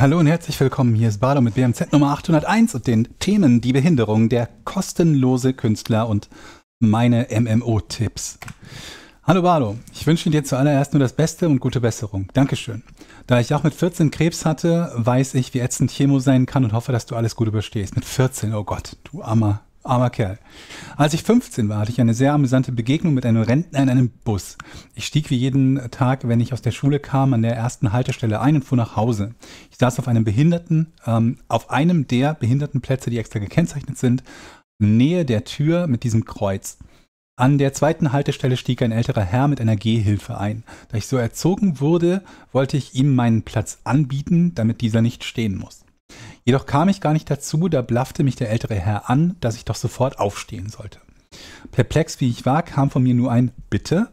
Hallo und herzlich willkommen. Hier ist Bardo mit BMZ Nummer 801 und den Themen Die Behinderung, der kostenlose Künstler und meine MMO-Tipps. Hallo Bardo, ich wünsche dir zuallererst nur das Beste und gute Besserung. Dankeschön. Da ich auch mit 14 Krebs hatte, weiß ich, wie ätzend Chemo sein kann und hoffe, dass du alles gut überstehst. Mit 14, oh Gott, du armer armer Kerl. Als ich 15 war, hatte ich eine sehr amüsante Begegnung mit einem Rentner in einem Bus. Ich stieg wie jeden Tag, wenn ich aus der Schule kam, an der ersten Haltestelle ein und fuhr nach Hause. Ich saß auf einem Behinderten, ähm, auf einem der Behindertenplätze, die extra gekennzeichnet sind, Nähe der Tür mit diesem Kreuz. An der zweiten Haltestelle stieg ein älterer Herr mit einer Gehhilfe ein. Da ich so erzogen wurde, wollte ich ihm meinen Platz anbieten, damit dieser nicht stehen muss. Jedoch kam ich gar nicht dazu, da blaffte mich der ältere Herr an, dass ich doch sofort aufstehen sollte. Perplex wie ich war, kam von mir nur ein Bitte.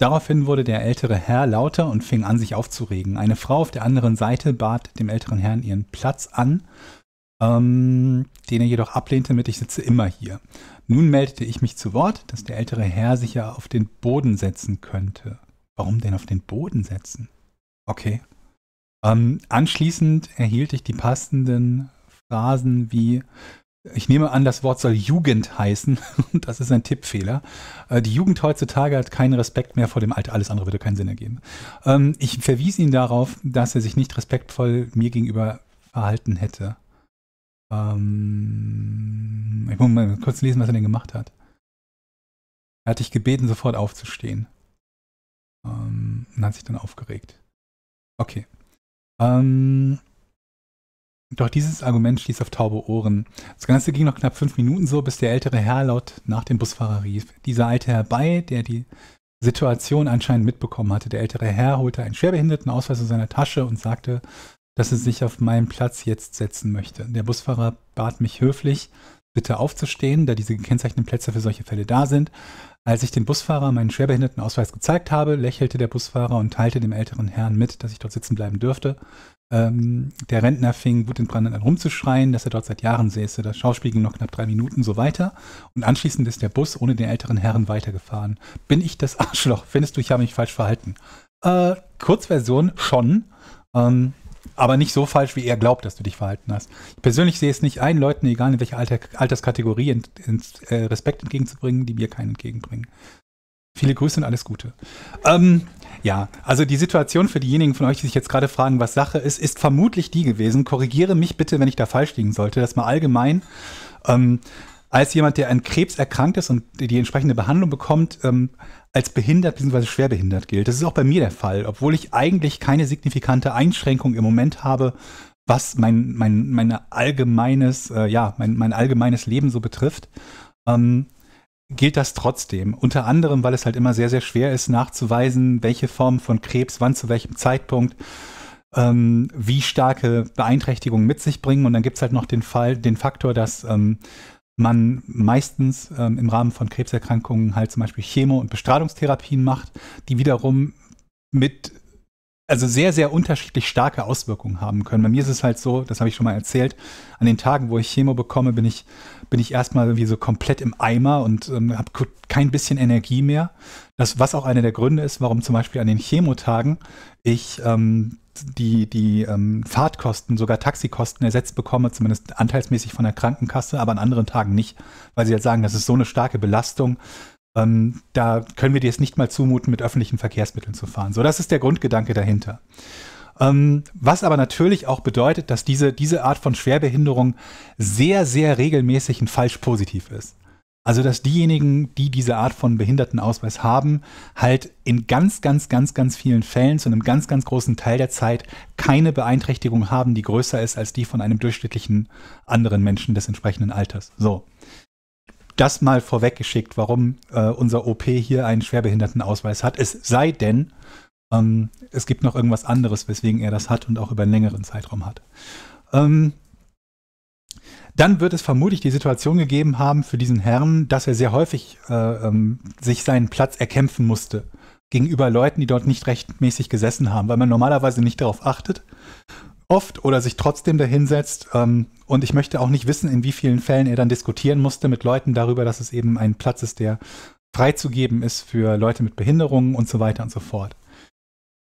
Daraufhin wurde der ältere Herr lauter und fing an, sich aufzuregen. Eine Frau auf der anderen Seite bat dem älteren Herrn ihren Platz an, ähm, den er jedoch ablehnte mit Ich sitze immer hier. Nun meldete ich mich zu Wort, dass der ältere Herr sich ja auf den Boden setzen könnte. Warum denn auf den Boden setzen? Okay, ähm, anschließend erhielt ich die passenden Phrasen wie, ich nehme an, das Wort soll Jugend heißen. das ist ein Tippfehler. Äh, die Jugend heutzutage hat keinen Respekt mehr vor dem Alter. Alles andere würde keinen Sinn ergeben. Ähm, ich verwies ihn darauf, dass er sich nicht respektvoll mir gegenüber verhalten hätte. Ähm, ich muss mal kurz lesen, was er denn gemacht hat. Er hat dich gebeten, sofort aufzustehen. Ähm, und hat sich dann aufgeregt. Okay. Ähm, doch dieses Argument stieß auf taube Ohren. Das Ganze ging noch knapp fünf Minuten so, bis der ältere Herr laut nach dem Busfahrer rief. Dieser alte herbei, der die Situation anscheinend mitbekommen hatte. Der ältere Herr holte einen Schwerbehindertenausweis aus seiner Tasche und sagte, dass er sich auf meinen Platz jetzt setzen möchte. Der Busfahrer bat mich höflich, bitte aufzustehen, da diese gekennzeichneten Plätze für solche Fälle da sind. Als ich dem Busfahrer meinen Schwerbehindertenausweis gezeigt habe, lächelte der Busfahrer und teilte dem älteren Herrn mit, dass ich dort sitzen bleiben dürfte. Ähm, der Rentner fing wutentbrannt an rumzuschreien, dass er dort seit Jahren säße. Das Schauspiel ging noch knapp drei Minuten so weiter und anschließend ist der Bus ohne den älteren Herrn weitergefahren. Bin ich das Arschloch? Findest du, ich habe mich falsch verhalten? Äh, Kurzversion schon. Ähm, aber nicht so falsch, wie er glaubt, dass du dich verhalten hast. Ich persönlich sehe es nicht ein, Leuten, egal in welcher Alter, Alterskategorie, ins, ins, äh, Respekt entgegenzubringen, die mir keinen entgegenbringen. Viele Grüße und alles Gute. Ähm, ja, also die Situation für diejenigen von euch, die sich jetzt gerade fragen, was Sache ist, ist vermutlich die gewesen. Korrigiere mich bitte, wenn ich da falsch liegen sollte. dass mal allgemein. Ähm, als jemand, der an Krebs erkrankt ist und die entsprechende Behandlung bekommt, ähm, als behindert bzw. schwerbehindert gilt. Das ist auch bei mir der Fall, obwohl ich eigentlich keine signifikante Einschränkung im Moment habe, was mein, mein, mein allgemeines, äh, ja, mein, mein allgemeines Leben so betrifft. Ähm, gilt das trotzdem. Unter anderem, weil es halt immer sehr, sehr schwer ist, nachzuweisen, welche Form von Krebs, wann zu welchem Zeitpunkt, ähm, wie starke Beeinträchtigungen mit sich bringen. Und dann gibt es halt noch den Fall, den Faktor, dass ähm, man meistens ähm, im Rahmen von Krebserkrankungen halt zum Beispiel Chemo- und Bestrahlungstherapien macht, die wiederum mit also sehr, sehr unterschiedlich starke Auswirkungen haben können. Bei mir ist es halt so, das habe ich schon mal erzählt, an den Tagen, wo ich Chemo bekomme, bin ich, bin ich erstmal irgendwie so komplett im Eimer und ähm, habe kein bisschen Energie mehr. Das, was auch einer der Gründe ist, warum zum Beispiel an den Chemotagen ich ähm, die, die ähm, Fahrtkosten, sogar Taxikosten ersetzt bekomme, zumindest anteilsmäßig von der Krankenkasse, aber an anderen Tagen nicht, weil sie jetzt halt sagen, das ist so eine starke Belastung. Ähm, da können wir dir es nicht mal zumuten, mit öffentlichen Verkehrsmitteln zu fahren. So, das ist der Grundgedanke dahinter. Ähm, was aber natürlich auch bedeutet, dass diese, diese Art von Schwerbehinderung sehr, sehr regelmäßig ein falsch positiv ist. Also, dass diejenigen, die diese Art von Behindertenausweis haben, halt in ganz, ganz, ganz, ganz vielen Fällen zu einem ganz, ganz großen Teil der Zeit keine Beeinträchtigung haben, die größer ist als die von einem durchschnittlichen anderen Menschen des entsprechenden Alters. So. Das mal vorweggeschickt, warum äh, unser OP hier einen Schwerbehindertenausweis hat. Es sei denn, ähm, es gibt noch irgendwas anderes, weswegen er das hat und auch über einen längeren Zeitraum hat. Ähm, dann wird es vermutlich die Situation gegeben haben für diesen Herrn, dass er sehr häufig äh, ähm, sich seinen Platz erkämpfen musste gegenüber Leuten, die dort nicht rechtmäßig gesessen haben, weil man normalerweise nicht darauf achtet, oft oder sich trotzdem dahinsetzt. Ähm, und ich möchte auch nicht wissen, in wie vielen Fällen er dann diskutieren musste mit Leuten darüber, dass es eben ein Platz ist, der freizugeben ist für Leute mit Behinderungen und so weiter und so fort.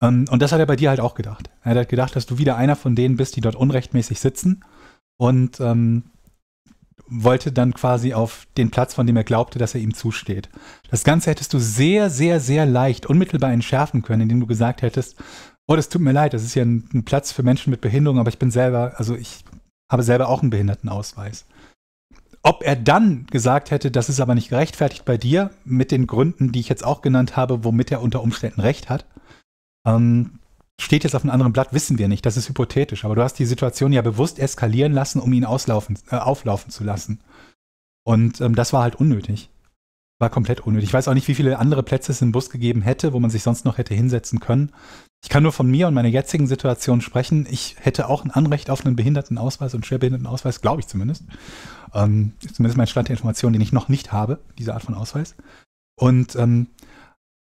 Ähm, und das hat er bei dir halt auch gedacht. Er hat halt gedacht, dass du wieder einer von denen bist, die dort unrechtmäßig sitzen und ähm, wollte dann quasi auf den Platz, von dem er glaubte, dass er ihm zusteht. Das Ganze hättest du sehr, sehr, sehr leicht unmittelbar entschärfen können, indem du gesagt hättest, oh, das tut mir leid, das ist ja ein, ein Platz für Menschen mit Behinderung, aber ich bin selber, also ich habe selber auch einen Behindertenausweis. Ob er dann gesagt hätte, das ist aber nicht gerechtfertigt bei dir, mit den Gründen, die ich jetzt auch genannt habe, womit er unter Umständen recht hat, ähm, steht jetzt auf einem anderen Blatt, wissen wir nicht, das ist hypothetisch, aber du hast die Situation ja bewusst eskalieren lassen, um ihn auslaufen, äh, auflaufen zu lassen. Und ähm, das war halt unnötig. War komplett unnötig. Ich weiß auch nicht, wie viele andere Plätze es im Bus gegeben hätte, wo man sich sonst noch hätte hinsetzen können. Ich kann nur von mir und meiner jetzigen Situation sprechen. Ich hätte auch ein Anrecht auf einen Behindertenausweis und Schwerbehindertenausweis, glaube ich zumindest. Ähm, zumindest mein Stand der Information, den ich noch nicht habe, diese Art von Ausweis. Und ähm,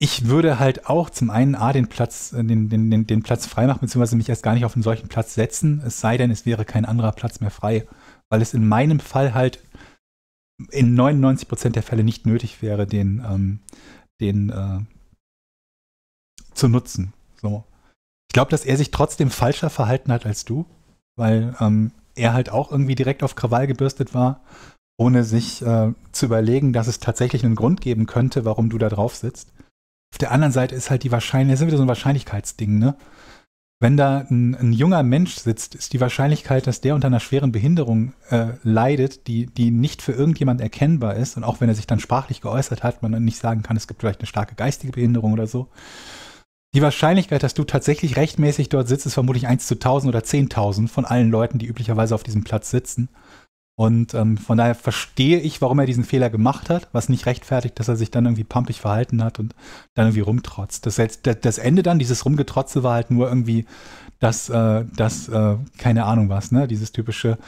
ich würde halt auch zum einen A, den Platz, äh, den, den, den, den Platz freimachen, beziehungsweise mich erst gar nicht auf einen solchen Platz setzen, es sei denn, es wäre kein anderer Platz mehr frei, weil es in meinem Fall halt in 99 Prozent der Fälle nicht nötig wäre, den, ähm, den äh, zu nutzen. So. Ich glaube, dass er sich trotzdem falscher verhalten hat als du, weil ähm, er halt auch irgendwie direkt auf Krawall gebürstet war, ohne sich äh, zu überlegen, dass es tatsächlich einen Grund geben könnte, warum du da drauf sitzt. Auf der anderen Seite ist halt die Wahrscheinlichkeit, das ist wieder so ein Wahrscheinlichkeitsding, ne? Wenn da ein, ein, junger Mensch sitzt, ist die Wahrscheinlichkeit, dass der unter einer schweren Behinderung äh, leidet, die, die nicht für irgendjemand erkennbar ist und auch wenn er sich dann sprachlich geäußert hat, man dann nicht sagen kann, es gibt vielleicht eine starke geistige Behinderung oder so. Die Wahrscheinlichkeit, dass du tatsächlich rechtmäßig dort sitzt, ist vermutlich 1 zu 1000 oder 10.000 von allen Leuten, die üblicherweise auf diesem Platz sitzen. Und ähm, von daher verstehe ich, warum er diesen Fehler gemacht hat, was nicht rechtfertigt, dass er sich dann irgendwie pumpig verhalten hat und dann irgendwie rumtrotzt. Das, jetzt, das Ende dann, dieses Rumgetrotze war halt nur irgendwie das, äh, das äh, keine Ahnung was, ne? Dieses typische,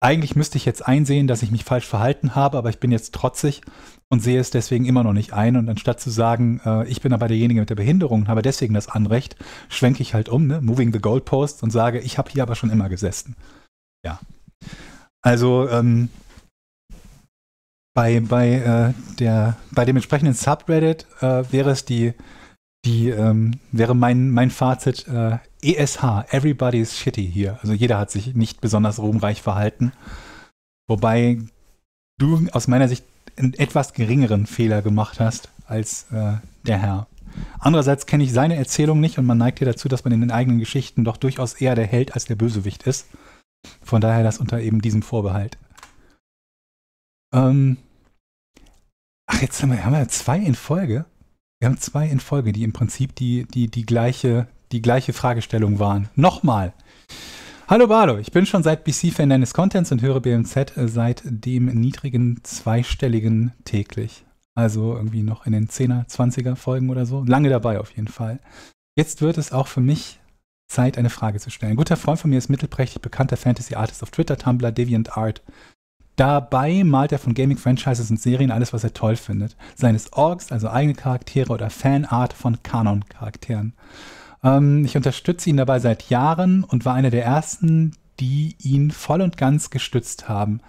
eigentlich müsste ich jetzt einsehen, dass ich mich falsch verhalten habe, aber ich bin jetzt trotzig und sehe es deswegen immer noch nicht ein. Und anstatt zu sagen, äh, ich bin aber derjenige mit der Behinderung und habe deswegen das Anrecht, schwenke ich halt um, ne? Moving the goalposts und sage, ich habe hier aber schon immer gesessen. Ja. Also ähm, bei, bei, äh, der, bei dem entsprechenden Subreddit äh, wäre es die, die ähm, wäre mein, mein Fazit äh, ESH, everybody is shitty hier. Also jeder hat sich nicht besonders ruhmreich verhalten. Wobei du aus meiner Sicht einen etwas geringeren Fehler gemacht hast als äh, der Herr. Andererseits kenne ich seine Erzählung nicht und man neigt hier dazu, dass man in den eigenen Geschichten doch durchaus eher der Held als der Bösewicht ist. Von daher das unter eben diesem Vorbehalt. Ähm Ach, jetzt haben wir, haben wir zwei in Folge. Wir haben zwei in Folge, die im Prinzip die, die, die, gleiche, die gleiche Fragestellung waren. Nochmal. Hallo Balo, ich bin schon seit BC-Fan deines Contents und höre BMZ äh, seit dem niedrigen zweistelligen täglich. Also irgendwie noch in den 10er, 20er Folgen oder so. Lange dabei auf jeden Fall. Jetzt wird es auch für mich Zeit, eine Frage zu stellen. Ein guter Freund von mir ist mittelprächtig bekannter Fantasy-Artist auf Twitter, Tumblr, DeviantArt. Dabei malt er von Gaming-Franchises und Serien alles, was er toll findet. Seines Orgs, also eigene Charaktere oder Fanart von Kanon-Charakteren. Ähm, ich unterstütze ihn dabei seit Jahren und war einer der ersten, die ihn voll und ganz gestützt haben.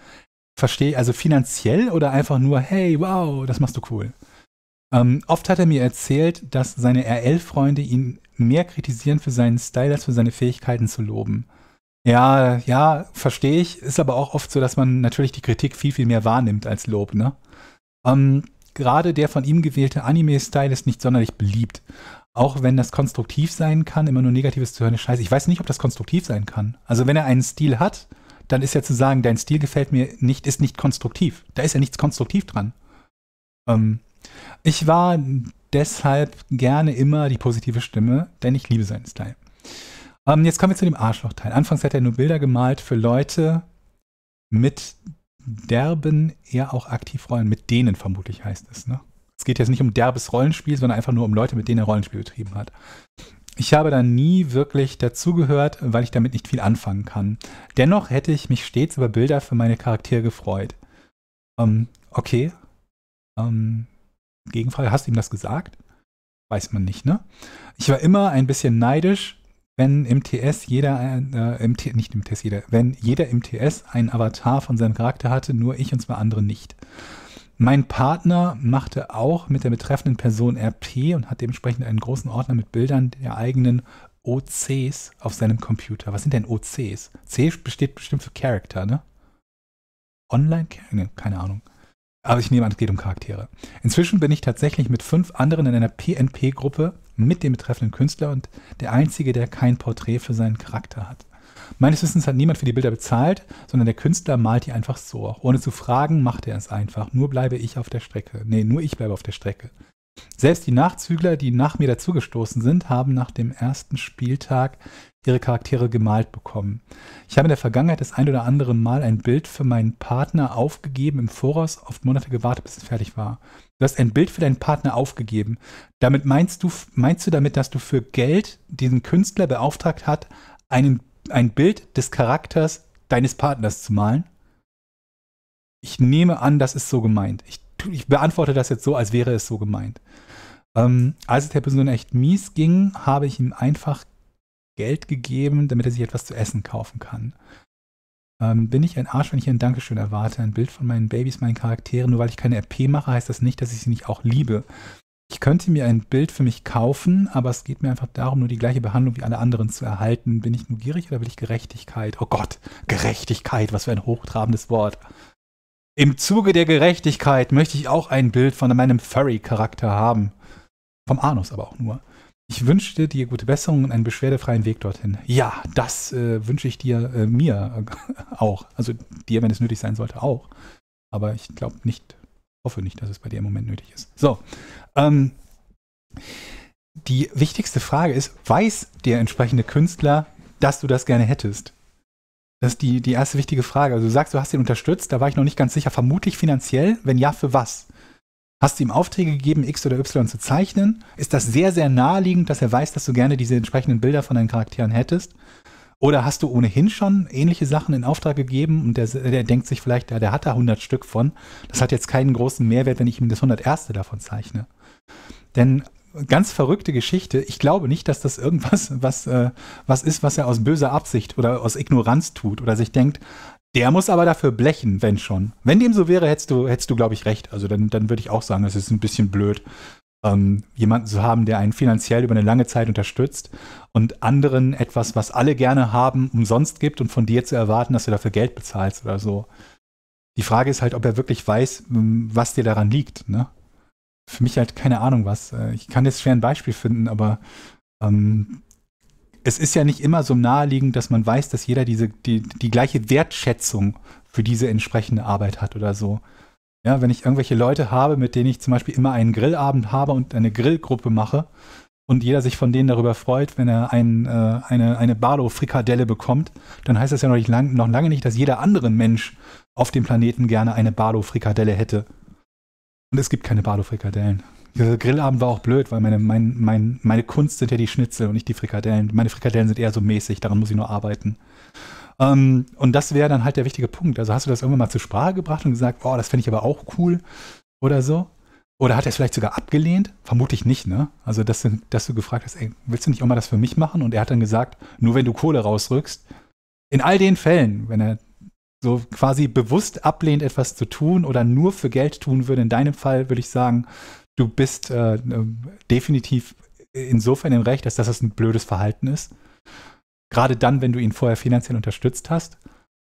Verstehe, also finanziell oder einfach nur, hey, wow, das machst du cool. Ähm, oft hat er mir erzählt, dass seine RL-Freunde ihn mehr kritisieren für seinen Style als für seine Fähigkeiten zu loben. Ja, ja, verstehe ich. Ist aber auch oft so, dass man natürlich die Kritik viel, viel mehr wahrnimmt als Lob, ne? Ähm, gerade der von ihm gewählte Anime-Style ist nicht sonderlich beliebt. Auch wenn das konstruktiv sein kann, immer nur Negatives zu hören, ist scheiße. Ich weiß nicht, ob das konstruktiv sein kann. Also wenn er einen Stil hat, dann ist ja zu sagen, dein Stil gefällt mir nicht, ist nicht konstruktiv. Da ist ja nichts konstruktiv dran. Ähm, ich war deshalb gerne immer die positive Stimme, denn ich liebe seinen Style. Ähm, jetzt kommen wir zu dem Arschlochteil. Anfangs hat er nur Bilder gemalt für Leute mit derben, eher auch aktiv Rollen, mit denen vermutlich heißt es. Ne? Es geht jetzt nicht um derbes Rollenspiel, sondern einfach nur um Leute, mit denen er Rollenspiel betrieben hat. Ich habe da nie wirklich dazugehört, weil ich damit nicht viel anfangen kann. Dennoch hätte ich mich stets über Bilder für meine Charaktere gefreut. Ähm, okay. Ähm, Gegenfrage, hast du ihm das gesagt? Weiß man nicht, ne? Ich war immer ein bisschen neidisch, wenn im TS jeder, äh, im T nicht im TS jeder, wenn jeder im TS einen Avatar von seinem Charakter hatte, nur ich und zwei andere nicht. Mein Partner machte auch mit der betreffenden Person RP und hat dementsprechend einen großen Ordner mit Bildern der eigenen OCs auf seinem Computer. Was sind denn OCs? C besteht bestimmt für Character, ne? Online? character ne, Keine Ahnung. Aber ich nehme an, es geht um Charaktere. Inzwischen bin ich tatsächlich mit fünf anderen in einer PNP-Gruppe mit dem betreffenden Künstler und der einzige, der kein Porträt für seinen Charakter hat. Meines Wissens hat niemand für die Bilder bezahlt, sondern der Künstler malt die einfach so. Ohne zu fragen, macht er es einfach. Nur bleibe ich auf der Strecke. Nee, nur ich bleibe auf der Strecke. Selbst die Nachzügler, die nach mir dazugestoßen sind, haben nach dem ersten Spieltag ihre Charaktere gemalt bekommen. Ich habe in der Vergangenheit das ein oder andere Mal ein Bild für meinen Partner aufgegeben im Voraus, auf Monate gewartet, bis es fertig war. Du hast ein Bild für deinen Partner aufgegeben. Damit meinst du, meinst du damit, dass du für Geld diesen Künstler beauftragt hat, einen, ein Bild des Charakters deines Partners zu malen? Ich nehme an, das ist so gemeint. Ich, ich beantworte das jetzt so, als wäre es so gemeint. Ähm, als es der Person echt mies ging, habe ich ihm einfach Geld gegeben, damit er sich etwas zu essen kaufen kann. Ähm, bin ich ein Arsch, wenn ich ein Dankeschön erwarte, ein Bild von meinen Babys, meinen Charakteren? Nur weil ich keine RP mache, heißt das nicht, dass ich sie nicht auch liebe. Ich könnte mir ein Bild für mich kaufen, aber es geht mir einfach darum, nur die gleiche Behandlung wie alle anderen zu erhalten. Bin ich nur gierig oder will ich Gerechtigkeit? Oh Gott, Gerechtigkeit, was für ein hochtrabendes Wort. Im Zuge der Gerechtigkeit möchte ich auch ein Bild von meinem Furry-Charakter haben. Vom Anus aber auch nur. Ich wünschte dir gute Besserung und einen beschwerdefreien Weg dorthin. Ja, das äh, wünsche ich dir, äh, mir äh, auch. Also dir, wenn es nötig sein sollte, auch. Aber ich glaube nicht, hoffe nicht, dass es bei dir im Moment nötig ist. So. Ähm, die wichtigste Frage ist, weiß der entsprechende Künstler, dass du das gerne hättest? Das ist die, die erste wichtige Frage. Also du sagst, du hast ihn unterstützt, da war ich noch nicht ganz sicher. Vermutlich finanziell, wenn ja, für was? Hast du ihm Aufträge gegeben, X oder Y zu zeichnen? Ist das sehr, sehr naheliegend, dass er weiß, dass du gerne diese entsprechenden Bilder von deinen Charakteren hättest? Oder hast du ohnehin schon ähnliche Sachen in Auftrag gegeben und der, der denkt sich vielleicht, ja, der hat da 100 Stück von. Das hat jetzt keinen großen Mehrwert, wenn ich ihm das 101. davon zeichne. Denn ganz verrückte Geschichte. Ich glaube nicht, dass das irgendwas was, äh, was ist, was er aus böser Absicht oder aus Ignoranz tut oder sich denkt, der muss aber dafür blechen, wenn schon. Wenn dem so wäre, hättest du, hättest du glaube ich, recht. Also dann, dann würde ich auch sagen, es ist ein bisschen blöd, ähm, jemanden zu haben, der einen finanziell über eine lange Zeit unterstützt und anderen etwas, was alle gerne haben, umsonst gibt und von dir zu erwarten, dass du dafür Geld bezahlst oder so. Die Frage ist halt, ob er wirklich weiß, hm, was dir daran liegt. Ne? Für mich halt keine Ahnung was. Äh, ich kann jetzt schwer ein Beispiel finden, aber ähm, es ist ja nicht immer so naheliegend, dass man weiß, dass jeder diese, die, die gleiche Wertschätzung für diese entsprechende Arbeit hat oder so. Ja, wenn ich irgendwelche Leute habe, mit denen ich zum Beispiel immer einen Grillabend habe und eine Grillgruppe mache und jeder sich von denen darüber freut, wenn er ein, äh, eine, eine Bardo-Frikadelle bekommt, dann heißt das ja noch, nicht lang, noch lange nicht, dass jeder andere Mensch auf dem Planeten gerne eine Bardo-Frikadelle hätte. Und es gibt keine Bardo-Frikadellen. Grillabend war auch blöd, weil meine, mein, mein, meine Kunst sind ja die Schnitzel und nicht die Frikadellen. Meine Frikadellen sind eher so mäßig, daran muss ich nur arbeiten. Um, ähm, und das wäre dann halt der wichtige Punkt. Also hast du das irgendwann mal zur Sprache gebracht und gesagt, boah, das fände ich aber auch cool oder so? Oder hat er es vielleicht sogar abgelehnt? Vermutlich nicht, ne? Also, dass du, dass du gefragt hast, ey, willst du nicht auch mal das für mich machen? Und er hat dann gesagt, nur wenn du Kohle rausrückst. In all den Fällen, wenn er so quasi bewusst ablehnt, etwas zu tun oder nur für Geld tun würde, in deinem Fall würde ich sagen, du bist äh, ähm, definitiv insofern im Recht, dass das ein blödes Verhalten ist. Gerade dann, wenn du ihn vorher finanziell unterstützt hast.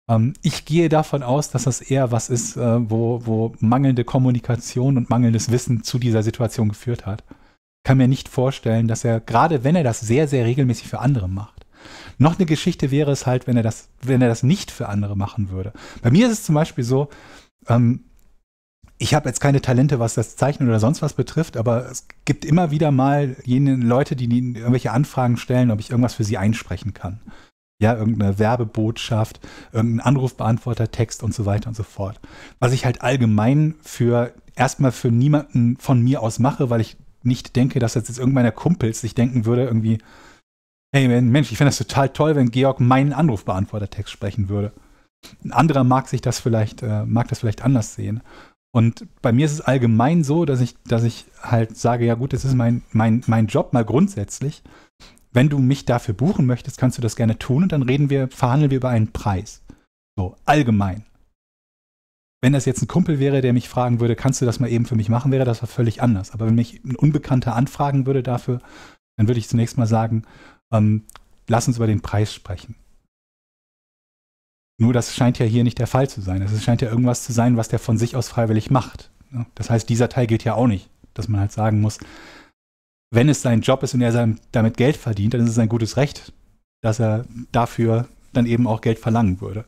Ähm, ich gehe davon aus, dass das eher was ist, äh, wo, wo mangelnde Kommunikation und mangelndes Wissen zu dieser Situation geführt hat. Kann mir nicht vorstellen, dass er, gerade wenn er das sehr, sehr regelmäßig für andere macht, noch eine Geschichte wäre es halt, wenn er das, wenn er das nicht für andere machen würde. Bei mir ist es zum Beispiel so, ähm, ich habe jetzt keine Talente, was das Zeichnen oder sonst was betrifft, aber es gibt immer wieder mal jene Leute, die irgendwelche Anfragen stellen, ob ich irgendwas für sie einsprechen kann. Ja, irgendeine Werbebotschaft, irgendein Anrufbeantworter, Text und so weiter und so fort. Was ich halt allgemein für erstmal für niemanden von mir aus mache, weil ich nicht denke, dass jetzt irgendeiner Kumpels sich denken würde, irgendwie, hey Mensch, ich fände das total toll, wenn Georg meinen Anrufbeantwortertext sprechen würde. Ein anderer mag sich das vielleicht, äh, mag das vielleicht anders sehen. Und bei mir ist es allgemein so, dass ich, dass ich halt sage, ja gut, das ist mein, mein, mein Job mal grundsätzlich. Wenn du mich dafür buchen möchtest, kannst du das gerne tun und dann reden wir, verhandeln wir über einen Preis. So, allgemein. Wenn das jetzt ein Kumpel wäre, der mich fragen würde, kannst du das mal eben für mich machen, wäre das völlig anders. Aber wenn mich ein Unbekannter anfragen würde dafür, dann würde ich zunächst mal sagen, ähm, lass uns über den Preis sprechen. Nur das scheint ja hier nicht der Fall zu sein. Es scheint ja irgendwas zu sein, was der von sich aus freiwillig macht. Ne? Das heißt, dieser Teil gilt ja auch nicht, dass man halt sagen muss, wenn es sein Job ist und er damit Geld verdient, dann ist es ein gutes Recht, dass er dafür dann eben auch Geld verlangen würde.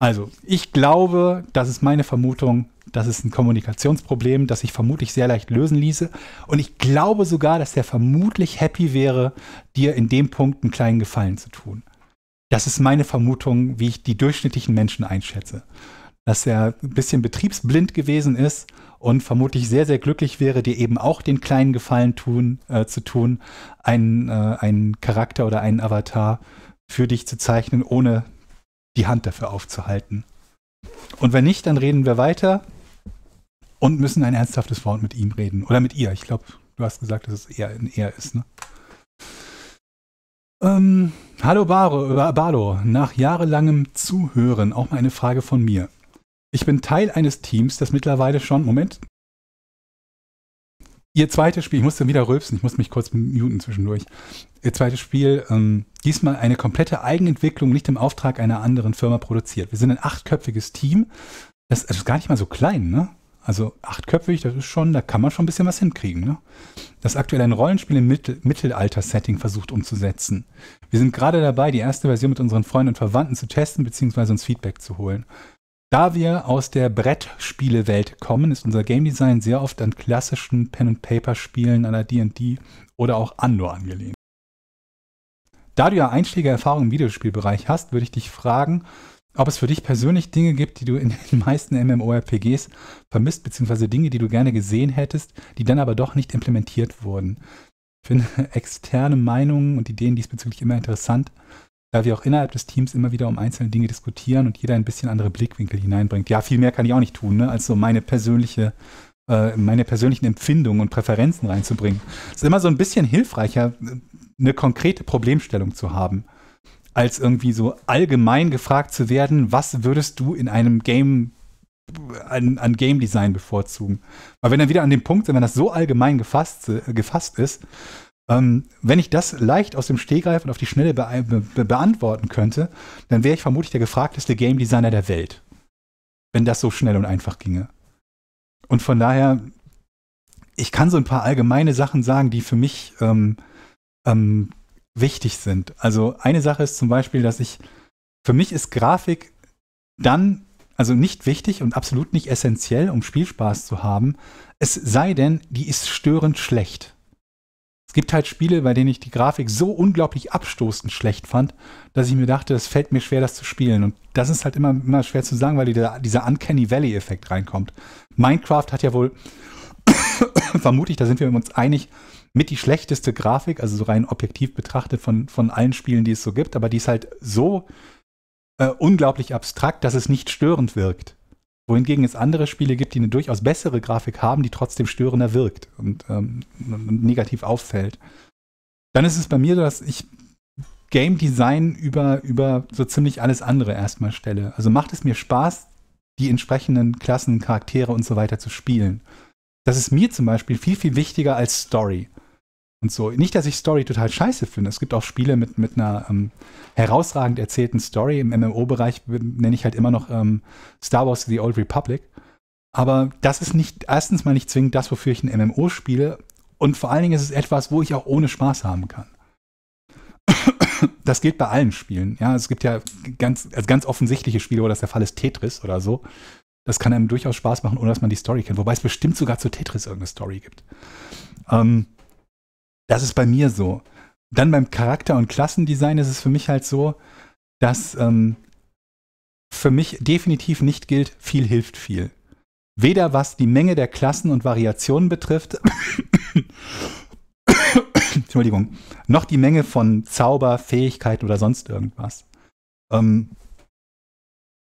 Also, ich glaube, das ist meine Vermutung, das ist ein Kommunikationsproblem, das sich vermutlich sehr leicht lösen ließe. Und ich glaube sogar, dass er vermutlich happy wäre, dir in dem Punkt einen kleinen Gefallen zu tun. Das ist meine Vermutung, wie ich die durchschnittlichen Menschen einschätze. Dass er ein bisschen betriebsblind gewesen ist und vermutlich sehr, sehr glücklich wäre, dir eben auch den kleinen Gefallen tun, äh, zu tun, einen, äh, einen Charakter oder einen Avatar für dich zu zeichnen, ohne die Hand dafür aufzuhalten. Und wenn nicht, dann reden wir weiter und müssen ein ernsthaftes Wort mit ihm reden. Oder mit ihr. Ich glaube, du hast gesagt, dass es eher ein Er ist. Ne? Ähm, hallo Baro, äh, Bardo, nach jahrelangem Zuhören auch mal eine Frage von mir. Ich bin Teil eines Teams, das mittlerweile schon, Moment, Ihr zweites Spiel, ich musste wieder rülpsen, ich musste mich kurz muten zwischendurch. Ihr zweites Spiel, ähm, diesmal eine komplette Eigenentwicklung, nicht im Auftrag einer anderen Firma produziert. Wir sind ein achtköpfiges Team. Das, das also ist gar nicht mal so klein, ne? Also achtköpfig, das ist schon, da kann man schon ein bisschen was hinkriegen. Ne? Das aktuell ein Rollenspiel im Mittel Mittelalter-Setting versucht umzusetzen. Wir sind gerade dabei, die erste Version mit unseren Freunden und Verwandten zu testen bzw. uns Feedback zu holen. Da wir aus der Brettspielewelt kommen, ist unser Game Design sehr oft an klassischen Pen-and-Paper-Spielen aller D&D oder auch Andor angelehnt. Da du ja Einschläge Erfahrung im Videospielbereich hast, würde ich dich fragen, ob es für dich persönlich Dinge gibt, die du in den meisten MMORPGs vermisst, beziehungsweise Dinge, die du gerne gesehen hättest, die dann aber doch nicht implementiert wurden. Ich finde externe Meinungen und Ideen diesbezüglich immer interessant, da wir auch innerhalb des Teams immer wieder um einzelne Dinge diskutieren und jeder ein bisschen andere Blickwinkel hineinbringt. Ja, viel mehr kann ich auch nicht tun, ne, als so meine persönliche äh, meine persönlichen Empfindungen und Präferenzen reinzubringen. Es ist immer so ein bisschen hilfreicher, äh, eine konkrete Problemstellung zu haben als irgendwie so allgemein gefragt zu werden, was würdest du in einem Game an, an, Game Design bevorzugen. Weil wenn dann wieder an dem Punkt, sind, wenn das so allgemein gefasst, äh, gefasst ist, ähm, wenn ich das leicht aus dem Stehgreif und auf die Schnelle be be beantworten könnte, dann wäre ich vermutlich der gefragteste Game Designer der Welt. Wenn das so schnell und einfach ginge. Und von daher, ich kann so ein paar allgemeine Sachen sagen, die für mich ähm, ähm, wichtig sind. Also eine Sache ist zum Beispiel, dass ich, für mich ist Grafik dann, also nicht wichtig und absolut nicht essentiell, um Spielspaß zu haben, es sei denn, die ist störend schlecht. Es gibt halt Spiele, bei denen ich die Grafik so unglaublich abstoßend schlecht fand, dass ich mir dachte, es fällt mir schwer, das zu spielen. Und das ist halt immer, immer schwer zu sagen, weil dieser, dieser Uncanny Valley-Effekt reinkommt. Minecraft hat ja wohl, vermutlich, da sind wir uns einig, mit die schlechteste Grafik, also so rein objektiv betrachtet von, von allen Spielen, die es so gibt, aber die ist halt so äh, unglaublich abstrakt, dass es nicht störend wirkt. Wohingegen es andere Spiele gibt, die eine durchaus bessere Grafik haben, die trotzdem störender wirkt und ähm, negativ auffällt. Dann ist es bei mir so, dass ich Game Design über, über so ziemlich alles andere erstmal stelle. Also macht es mir Spaß, die entsprechenden Klassen, Charaktere und so weiter zu spielen. Das ist mir zum Beispiel viel, viel wichtiger als Story und so. Nicht, dass ich Story total scheiße finde. Es gibt auch Spiele mit, mit einer ähm, herausragend erzählten Story. Im MMO-Bereich nenne ich halt immer noch ähm, Star Wars The Old Republic. Aber das ist nicht, erstens mal nicht zwingend das, wofür ich ein MMO spiele. Und vor allen Dingen ist es etwas, wo ich auch ohne Spaß haben kann. Das gilt bei allen Spielen. Ja, es gibt ja ganz, also ganz offensichtliche Spiele, wo das der Fall ist, Tetris oder so. Das kann einem durchaus Spaß machen, ohne dass man die Story kennt. Wobei es bestimmt sogar zu Tetris irgendeine Story gibt. Ähm, das ist bei mir so. Dann beim Charakter- und Klassendesign ist es für mich halt so, dass ähm, für mich definitiv nicht gilt, viel hilft viel. Weder was die Menge der Klassen und Variationen betrifft, Entschuldigung, noch die Menge von Zauber, Fähigkeiten oder sonst irgendwas. Ähm,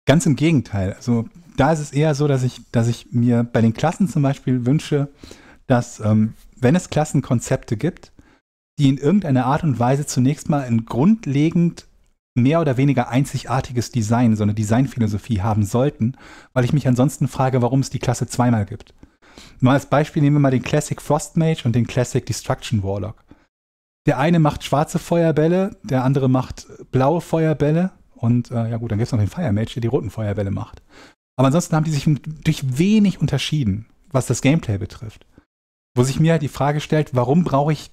ganz im Gegenteil. Also da ist es eher so, dass ich, dass ich mir bei den Klassen zum Beispiel wünsche, dass ähm, wenn es Klassenkonzepte gibt, die in irgendeiner Art und Weise zunächst mal ein grundlegend mehr oder weniger einzigartiges Design, so eine Designphilosophie haben sollten, weil ich mich ansonsten frage, warum es die Klasse zweimal gibt. Mal als Beispiel nehmen wir mal den Classic Frost Mage und den Classic Destruction Warlock. Der eine macht schwarze Feuerbälle, der andere macht blaue Feuerbälle und äh, ja gut, dann gibt es noch den Fire Mage, der die roten Feuerbälle macht. Aber ansonsten haben die sich durch wenig unterschieden, was das Gameplay betrifft. Wo sich mir halt die Frage stellt, warum brauche ich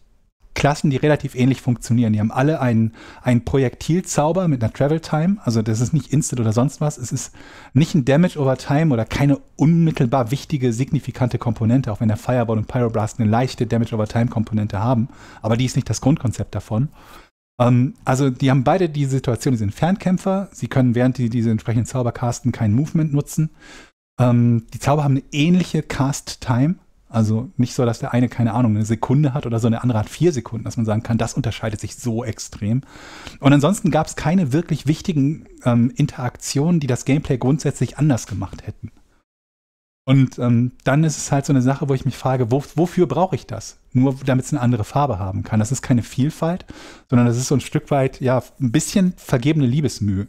Klassen, die relativ ähnlich funktionieren. Die haben alle einen, einen Projektilzauber mit einer Travel Time. Also das ist nicht Instant oder sonst was. Es ist nicht ein Damage over Time oder keine unmittelbar wichtige, signifikante Komponente, auch wenn der Fireball und Pyroblast eine leichte Damage over Time Komponente haben. Aber die ist nicht das Grundkonzept davon. Ähm, also die haben beide die Situation, die sind Fernkämpfer. Sie können während die diese entsprechenden Zauber casten kein Movement nutzen. Ähm, die Zauber haben eine ähnliche Cast Time. Also nicht so, dass der eine, keine Ahnung, eine Sekunde hat oder so, der andere hat vier Sekunden, dass man sagen kann, das unterscheidet sich so extrem. Und ansonsten gab es keine wirklich wichtigen ähm, Interaktionen, die das Gameplay grundsätzlich anders gemacht hätten. Und ähm, dann ist es halt so eine Sache, wo ich mich frage, wo, wofür brauche ich das? Nur damit es eine andere Farbe haben kann. Das ist keine Vielfalt, sondern das ist so ein Stück weit, ja, ein bisschen vergebene Liebesmühe.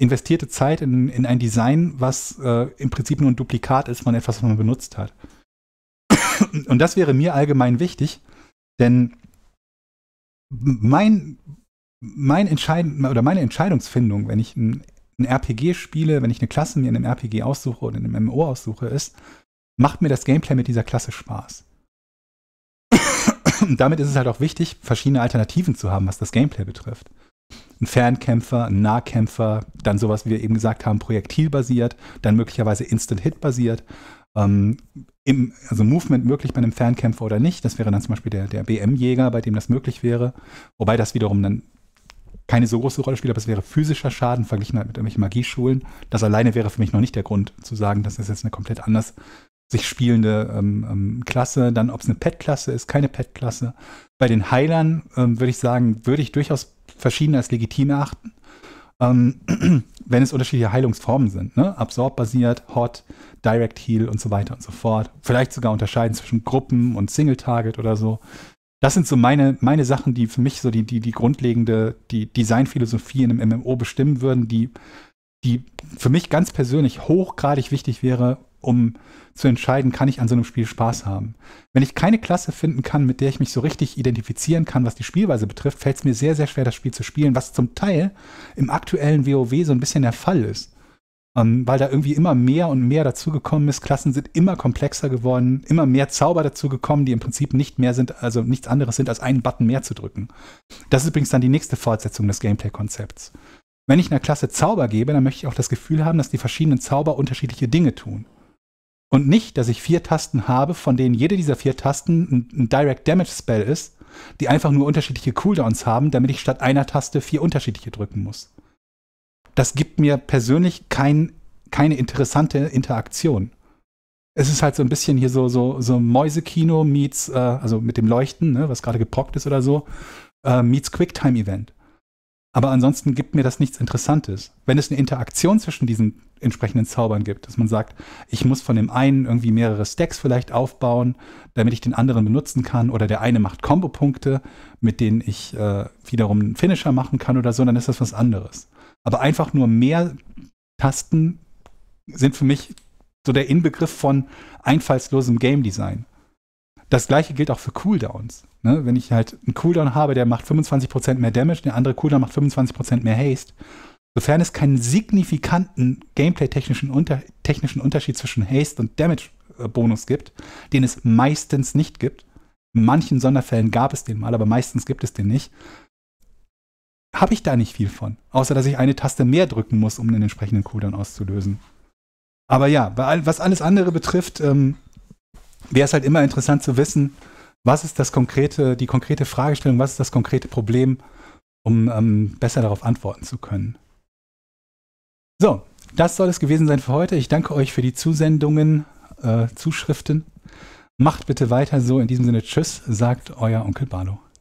Investierte Zeit in, in ein Design, was äh, im Prinzip nur ein Duplikat ist von etwas, was man benutzt hat. Und das wäre mir allgemein wichtig, denn mein, mein Entscheiden, oder meine Entscheidungsfindung, wenn ich ein, ein RPG spiele, wenn ich eine Klasse mir in einem RPG aussuche oder in einem MMO aussuche, ist, macht mir das Gameplay mit dieser Klasse Spaß. Und damit ist es halt auch wichtig, verschiedene Alternativen zu haben, was das Gameplay betrifft. Ein Fernkämpfer, ein Nahkämpfer, dann sowas, wie wir eben gesagt haben, projektilbasiert, dann möglicherweise Instant-Hit-basiert ähm, im, also Movement möglich bei einem Fernkämpfer oder nicht. Das wäre dann zum Beispiel der, der BM-Jäger, bei dem das möglich wäre. Wobei das wiederum dann keine so große Rolle spielt, aber es wäre physischer Schaden verglichen halt mit irgendwelchen Magieschulen. Das alleine wäre für mich noch nicht der Grund zu sagen, das ist jetzt eine komplett anders sich spielende ähm, ähm, Klasse. Dann, ob es eine Pet-Klasse ist, keine Pet-Klasse. Bei den Heilern ähm, würde ich sagen, würde ich durchaus verschiedene als legitim erachten ähm, wenn es unterschiedliche Heilungsformen sind. Ne? absorb Hot, Direct Heal und so weiter und so fort. Vielleicht sogar unterscheiden zwischen Gruppen und Single-Target oder so. Das sind so meine, meine Sachen, die für mich so die, die, die grundlegende die Designphilosophie in einem MMO bestimmen würden, die, die für mich ganz persönlich hochgradig wichtig wäre, um zu entscheiden, kann ich an so einem Spiel Spaß haben. Wenn ich keine Klasse finden kann, mit der ich mich so richtig identifizieren kann, was die Spielweise betrifft, fällt es mir sehr, sehr schwer, das Spiel zu spielen, was zum Teil im aktuellen WoW so ein bisschen der Fall ist. Um, ähm, weil da irgendwie immer mehr und mehr dazugekommen ist. Klassen sind immer komplexer geworden, immer mehr Zauber dazugekommen, die im Prinzip nicht mehr sind, also nichts anderes sind, als einen Button mehr zu drücken. Das ist übrigens dann die nächste Fortsetzung des Gameplay-Konzepts. Wenn ich einer Klasse Zauber gebe, dann möchte ich auch das Gefühl haben, dass die verschiedenen Zauber unterschiedliche Dinge tun und nicht, dass ich vier Tasten habe, von denen jede dieser vier Tasten ein, ein Direct Damage Spell ist, die einfach nur unterschiedliche Cooldowns haben, damit ich statt einer Taste vier unterschiedliche drücken muss. Das gibt mir persönlich kein, keine interessante Interaktion. Es ist halt so ein bisschen hier so, so, so Mäusekino meets, äh, also mit dem Leuchten, ne, was gerade geprockt ist oder so, äh, meets Quicktime-Event. Aber ansonsten gibt mir das nichts Interessantes. Wenn es eine Interaktion zwischen diesen entsprechenden Zaubern gibt, dass man sagt, ich muss von dem einen irgendwie mehrere Stacks vielleicht aufbauen, damit ich den anderen benutzen kann, oder der eine macht Kombo-Punkte, mit denen ich äh, wiederum einen Finisher machen kann oder so, dann ist das was anderes. Aber einfach nur mehr Tasten sind für mich so der Inbegriff von einfallslosem Game Design. Das gleiche gilt auch für Cooldowns. Ne? Wenn ich halt einen Cooldown habe, der macht 25% mehr Damage, der andere Cooldown macht 25% mehr Haste. Sofern es keinen signifikanten gameplay-technischen unter technischen Unterschied zwischen Haste und Damage-Bonus gibt, den es meistens nicht gibt, in manchen Sonderfällen gab es den mal, aber meistens gibt es den nicht, habe ich da nicht viel von. Außer, dass ich eine Taste mehr drücken muss, um den entsprechenden Cooldown auszulösen. Aber ja, was alles andere betrifft, ähm, wäre es halt immer interessant zu wissen, was ist das konkrete, die konkrete Fragestellung, was ist das konkrete Problem, um ähm, besser darauf antworten zu können. So, das soll es gewesen sein für heute. Ich danke euch für die Zusendungen, äh, Zuschriften. Macht bitte weiter so. In diesem Sinne, tschüss, sagt euer Onkel Barlo.